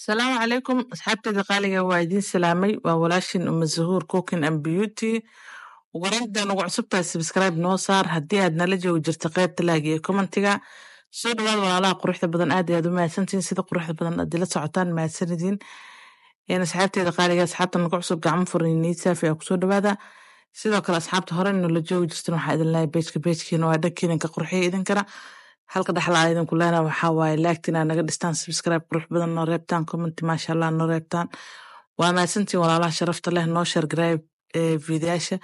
asalaamu calaykum asxaabteeda qaaliga waa idiin salaamay waa walaashin uma zahuur cookin and beauty warantan ugu cusubtaa sabskribe noo saar haddii aad nala joogi jirta qaybta laag iyo kommentiga soo dhawaad walaalaha quruxda badan aad aad u mahadsantihiin sida quruxda badan aad socotaan mahadsanidin asxaabteeda qaaliga asxaabtan ugu cusub gacmo furan aa kusoo dhawaada sidoo kale asxaabta hore inuu la joogi jirtan waxaa idin lahay beejka beejkiina waa dhagkiinan qurxiya idinkana halka dhaxlaa idinku leena waxawaaye laagtina naga dhistaan sabscribe qurux badan noo reebtaan commenty maashaalla noo reebtaan waa mahadsantiin walaalaha sharafta leh noo shargarayb fiidayaasha eh,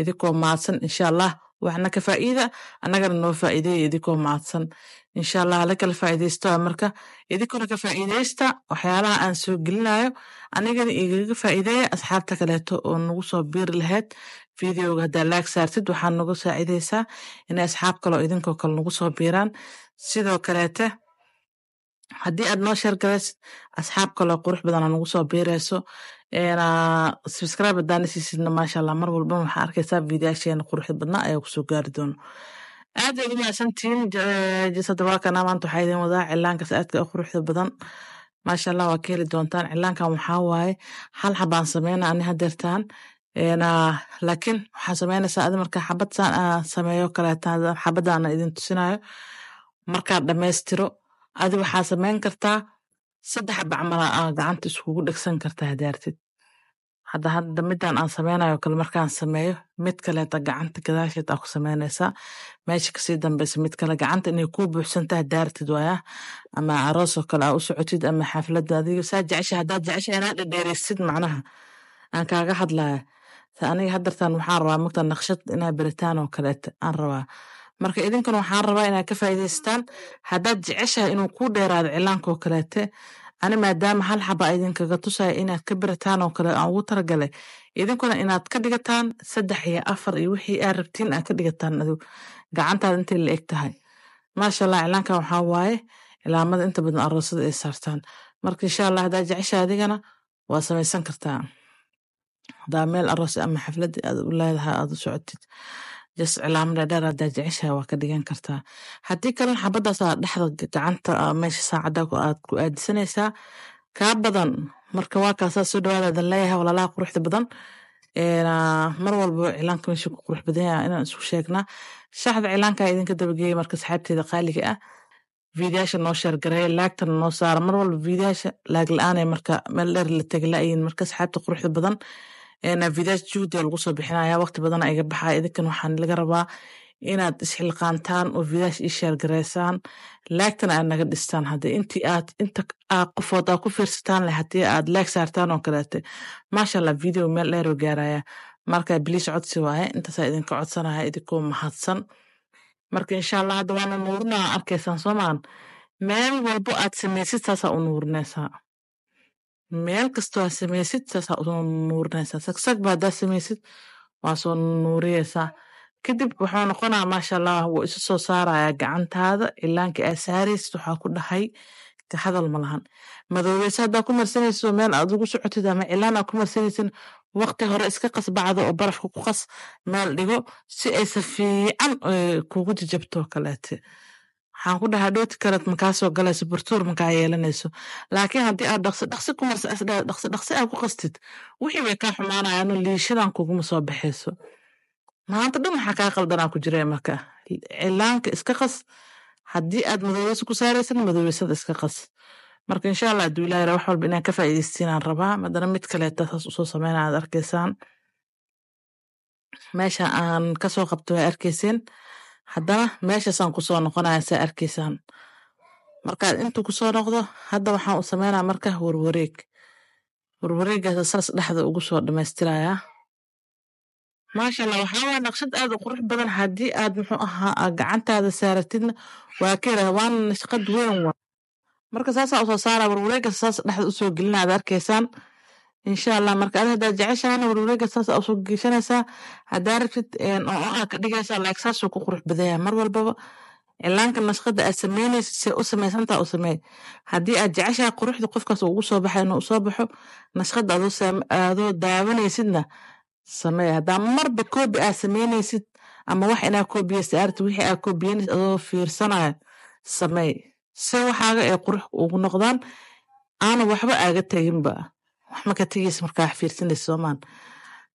idinkoo mahadsan insha allah waxna ka faa'iida annagana noo faa'iideeya idinkoo mahadsan insha allah hala kala faaiidaysto marka idinkuna ka faa'iidaysta waxyaalaha aan soo gelinayo anigana igaga faa'iideeya asxaabta kaleeto oo nagu soo biiri lahayd videoga haddaa laag saartid waxaa nagu saacidaysaa inay asxaab kaleo idinkoo kale nagu soo biiraan sidoo kaleete haddii aad noo sheergalaysid asxaab kaleo qurux badana nagu soo biirayso subscribe haddaana siisidna maasha allah mar walbana waxaa arkaysaa videoasheena quruxda badnaa ayaa kusoo gaari doono aad baad u mahadsantiin jsadabaalkana eh, maanta waxaa idin wadaa cilaanka saadka u quruxda badan maasha allah waa ka heli doontaan cilaankan waxaa waaye hal xabaan sameyna ani hadeertaan ah, laakiin waxaa sameynaysaa adi marka xabad saan ah, sameeyo kaleetaan xabadana idin tusinayo markaad dhammaystiro adi waxaa sameyn kartaa saddex bacmala gacanta iskugu dhegsan kartaa hadaartid hadda hadda midan aan sameynayo kale markaan sameeyo mid kaleeta gacanta gadaasheed aa ku sameynaysaa meesha kasii dambeysa mid kale gacanta inay kuu buuxsantaha daartid waaya ama aroosoo kale aa u socotid ama xaflada adiga saa jecesha hadaad jecesha inaa dhadheereysid macnaha aan kaaga hadlaya aniga hadartan waxaan rabaa magta naqshad inaa beritaan oo kaleeta aan rabaa marka idinkana waxaan rabaa inaa ka faa'iidaystaan haddaad jeceshaha inuu kuu dheeraado oo kaleete ani maadaama hal xaba idinkaga tusaya inaad ka berataan oo kale aan ugu talagalay idinkuna inaad ka dhigataan saddex iyo afar iyo wixii aad rabtiin aad ka dhigataan adu gacantaada intay la eg tahay maasha allah iclaankan waxaa waaye ilaamada inta badan aroosada ay saartaan marka insha allah haddaa jecesha adigana waa samaysan kartaa hadaa meel aroosi ama xafladi aad u leedahay aad u socotid jas cilaamo dhaadheer jeceshaha waa ka dhigan kartaa haddii kalena xabadaasaa dhexda gacanta ah, meesha saacada aad ku aadisanaysaa kaa badan marka waakaasaa soo dhawaadaadan leeyahay walaalaha quruxda badan mar walba cilaanka meesha ku qurux badanya inaan isku sheegnaa shaxda cilaanka idinka dabageeya marka saxaabteeda qaaliga ah viidiyaasha noo sheergareeya laagtana noo saara mar walba viidiyaasha laag la-aan marka meel dheer la tegalayiin marka saxaabta quruxda badan vidas juhdi lagu soo bixinaya waqti badan iga baxaa idinkan waxaan laga rabaa inaad isxilqaantaan oo vidash ii sheergareysaan aad naga dhistaan hadee intii aad inta qofood aad ku fiirsataan leh hadii aad laag saartaan oo kaleete maashallah video meel dheeroo gaaraya marka biliis codsi waaye intaasaa idinka codsanaya idinkoo mahadsan marka insha allah hadda waana nuurinaa arkaysaan soomaan meel walbo aad samaysid saasaa u nuurinaysaa meel kastoo aa samaysid saasaa usoo nuurinaysaa sagsagba haddaa samaysid waa soo nuuriyaysaa kadib wuxuu noqonaa maasha allah wuu isu soo saarayaa gacantaada ilaanka aa saaraysid waxaa ku dhahay ka hadal ma lahan madoobaysa haddaa ku marsanaysid meel aad ugu socotid ama cilaan aa ku marsanaysin waqti hore iska qas bacdo oo barafka ku qas meel dhigo si aysa fiican kugu jajabto kaleete waxaan ku dhahaa dhooti kaled makaa galayso bortoor makaa yeelanayso laakiin haddii aad dhaqso dhaqsi ku dhaqsi aad ku qastid wixii bay kaa xumaanayaano liishadan kuguma soo baxayso maanta dhan waxaa kaa qaldanaa ku jira marka cilaanka iska qas haddii aad madoobaysa ku saaraysan madoobaysada iska qas marka insha allah hadduu ilaah wax walba inaan ka faa'iidaystiinaan rabaa madana mid kaleeta saas usoo sameynaa aad arkaysaan meesha aan kasoo qabto waa arkayseen haddana meeshasaan kusoo noqonaya saa arkaysaan markaad intuu kusoo noqdo hadda waxaan u sameynaa marka warwareeg warwareegaasa saas dhexda ugu soo dhamaystirayaa maashalla waxaawaa naqshad aad u qurux badan haddii aad muxuu ahaa gacantaada saaratidna waa ka yaraha waana shaqad weyn waa marka saasaa usoo saara warwareegasa saas dhexda usoo gelina aad arkeysaan insha allah marka ad hadaad jeceshahana warwareega saas aa usoo geshanaysaa hadaa rabtid oa ah ka dhigaysaa laag saasuu ku qurux badaya mar walbaba cilaanka nashqada aad sameynaysid se u samaysantaa u sameey haddii aad jeceshaha quruxda qofkaas ugu soo baxay inuu usoo baxo nashqada aadoo daawanaysidna samee hadaa marba koobi aad sameynaysid ama wax inaa koobiyeysa arti wixii aa koobiyanaysid adoo fiirsanayo sameey si waxaaga ay qurux ugu noqdaan aana waxba aaga teginba waxma ka tegeysa marka wax fiirsanaysa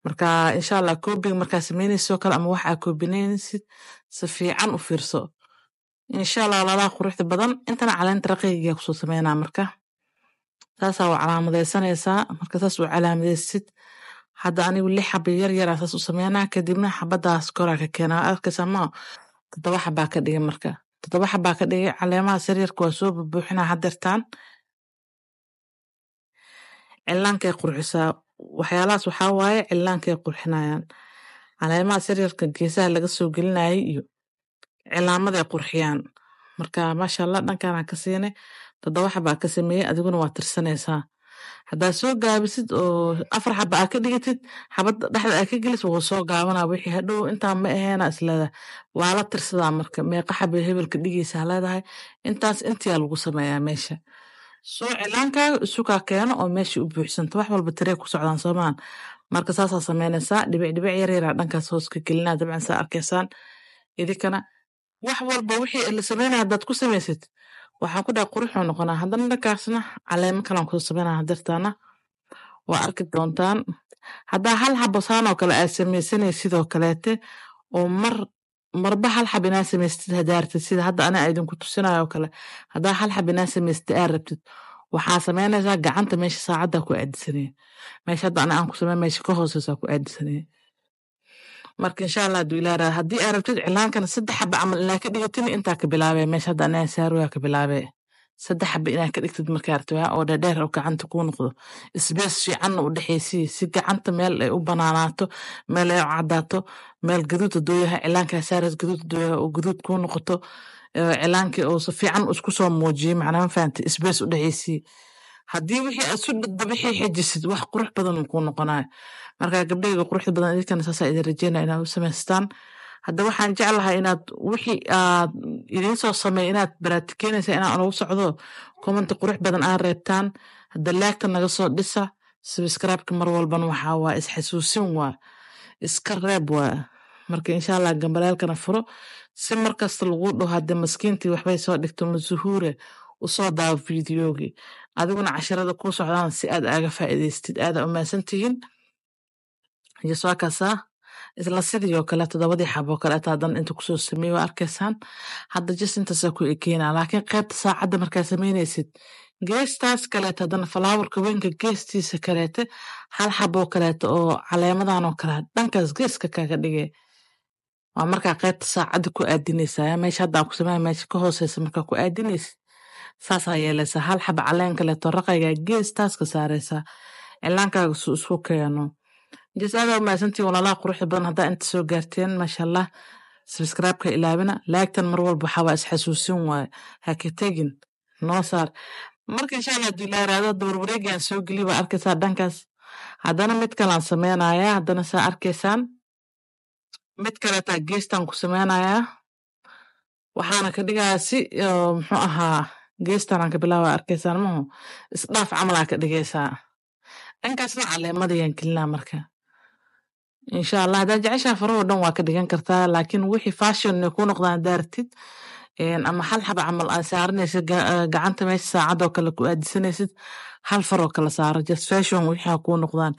marka insha allah coping markaa sameynayso kale ama waxaa koobinaysid si fiican u fiirso insha allah walaalaha quruxda badan intana caleenta raqiigiga kusoo sameynaa marka taasaa waa calaamadaysanaysaa marka saas u calaamadaysid hadda anigu lix xaba yar saas u sameynaa kadibna xabadaas koraa ka keenaa arkaysa ma toddoba xabaa ka dhigay marka toddoba xabaa ka dhigay caleemahaas yaryarka waa soo bubuuxinaa hadeertaan cilaankay qurxisaa waxyaalahaas waxaa waaye cilaankay qurxinayaan caleemaha sariirka geesaha laga soo gelinayay iyo cilaamaday qurxiyaan marka maashaalla dhankaanaan ka siinay toddoba xabaa ka sameeyey adiguna waa tirsanaysaa haddaad soo gaabisid oo afar xaba aa ka dhigatid xabadda dhexda aa ka gelis wuu soo gaabanaa wixii hadhow intaa ma aheena isleedahay waa la tirsadaa marka meeqa xabay hebelka dhigaysaa leedahay intaas intiyaa lagu sameeyaa meesha soo cilaankaaga sukaa keeno oo meesha u buuxsanto wax walba taree ku socdaan soomaan marka saasaa samaynaysaa dhibic dhibic yaryaraa dhankaas hoos gelinaa dabcan saa arkaysaan idinkana wax walba wixii la samaynaya haddaad ku samaysid waxaan ku dhaha quruxuu noqonaa haddana dhankaasna caleemo kalaan kusoo samaynaa hadirtaana waa arki doontaan haddaa hal habo oo kale aad samaysanay sidoo kaleete oo mar marba hal xabinaa inaa samaystid hadaartid sida hadda anaa idinku tusinayo kale hadaa hal xabinaa inaa samaystid aa rabtid waxaa samaynaysaa gacanta meesha saacaddaa ku aadisanaya meesha hadda ana aan ku samayn meesha ka hooseysaa ku aadisanaya marka insha allah haduu ilaa raada haddii aa rabtid cilaankana saddex xaba camal inaa ka dhigatin intaa ka bilaabee meesha hadda anaa saaroyaa ka bilaabee saddex xaba inaad ka dhigtid markaartawaa ah, oo dhadheer gacanta kuu noqdo isbees fiicanna u dhexeysiye si gacanta meel ay u banaanaato meel ay u cadaato meel gaduuda dooyaha cilaankaa saaras gaduuda dooyaha oo gaduud kuu noqoto cilaankii oo si isku soo muujiye macnaa ma isbees u dhexeysiye haddii wixii aad su dhaddabaxii xejisid wax qurux badan kuu noqonayo marka gabdhayga quruxda badan idinkana saasaa idin rajeynaa inaad u samaystaan hadda waxaan jeclahay inaad wixii aad ah, idiin soo samey inaad baraatikenaysa inaa nagu socdo komanti qurux badan aa reebtaan hadda laagta naga soo dhisa sabskribeka mar walban waxaa waa isxasuusin waa iska reeb waa marka insha allah gambalaalkana furo si markasta lagu dhaho hadda maskiintii waxbay soo dhigto masuhuure usoo daawo videogi adiguna casharada ku socdaan si aad aga faa'iidaystid aada umaadsantihiin iyo soo kasaa isla sidii oo kale todobadii xaboo kaleeta hadan inta kusoo sameeye waa arkaysaan hadda jis intaasa ku ekeynaa laakiin qaybta saacadda markaa samaynaysid geestaas kaleeta haddana falaawarka weynka geestiisa kaleeta hal xaboo kaleeta oo caleemadan oo dhankaas geeska kaaga dhige waa markaa qaybta saacadda ku aadinaysaa meesha haddaa ku samey meesha ka hooseysa markaa ku aadinaysid saasaa yeelaysaa hal xaba caleen kaleeto raqaygaa geestaaska saaraysaa ilaankaaga suu isku keeno jazada mahadsantiin walaalaha quruxda badan haddaa inta soo gaarteen maasha allah sabskraibka ilaabina laagtan mar walba waxaa waa isxasuusin waaye haketegin noo saar marka insha allah hadii la iraado dabarwareegaan soo geli baa arkaysaa dhankaas haddana mid kalaan samaynayaa haddana saa arkaysaan mid kaleetaa geestaan ku samaynayaa waxaana ka dhigayaa si muxuu ahaa geestaanaan ka bilaaba arkaysaan maho isdhaaf camalaan ka dhigaysaa dhankaasna caleemadayaan gelinaa marka insha allah haddaa jeceshaha farahoo dhan waa ka dhigan kartaa laakiin wixii fashion ku noqdaan daartid ama xal xaba camal aa saaranaysid gacanta meesha saacadoo kale ku aadisanaysid hal faroo kala saaro just fashon wixii kuu noqdaan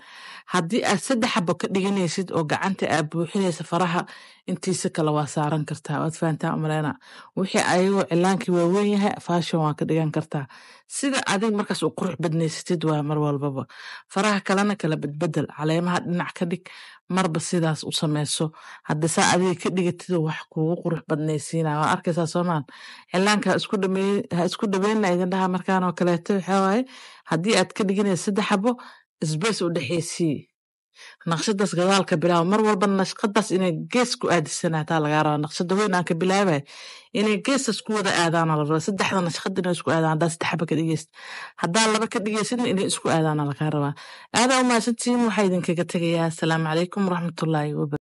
haddii aad saddex xaba ka dhiganaysid oo gacanta aad buuxinaysa faraha intiisa kale waa saaran kartaa waad fahantaa umaleyna wixii ayagoo cilaankii waaweyn yahay fashon waa ka dhigan kartaa sida adig markaas u qurux badnaysatid waa mar walbaba faraha kalena kala badbedel caleemaha dhinac ka dhig marba sidaas u sameyso hadda saa adiga ka dhigatid wax kuugu qurux badnaysiina waa arkaysaa soomaan cilaanka ha isku dhabeynna idin dhaha markaan kaleeto waxaa waaye haddii aad ka dhiganaya saddex xabo sbace u dhexeysii naqshadaas gadaalka bilaaba mar walba nashqadaas inay gees ku aadisanaataa lagaa raba naqshada hoyn aan ka bilaabay inay geesas ku wada aadaana la saddexda nashqada inay isku aadaan haddaa saddex xaba ka dhigeysid haddaa laba ka dhigeysidna inay isku aadaana lagaa rabaa aadaa umahadsantihiin waxaa idinkaga tegayaa asalaamu calaykum waraxmatullaahi wabarakatu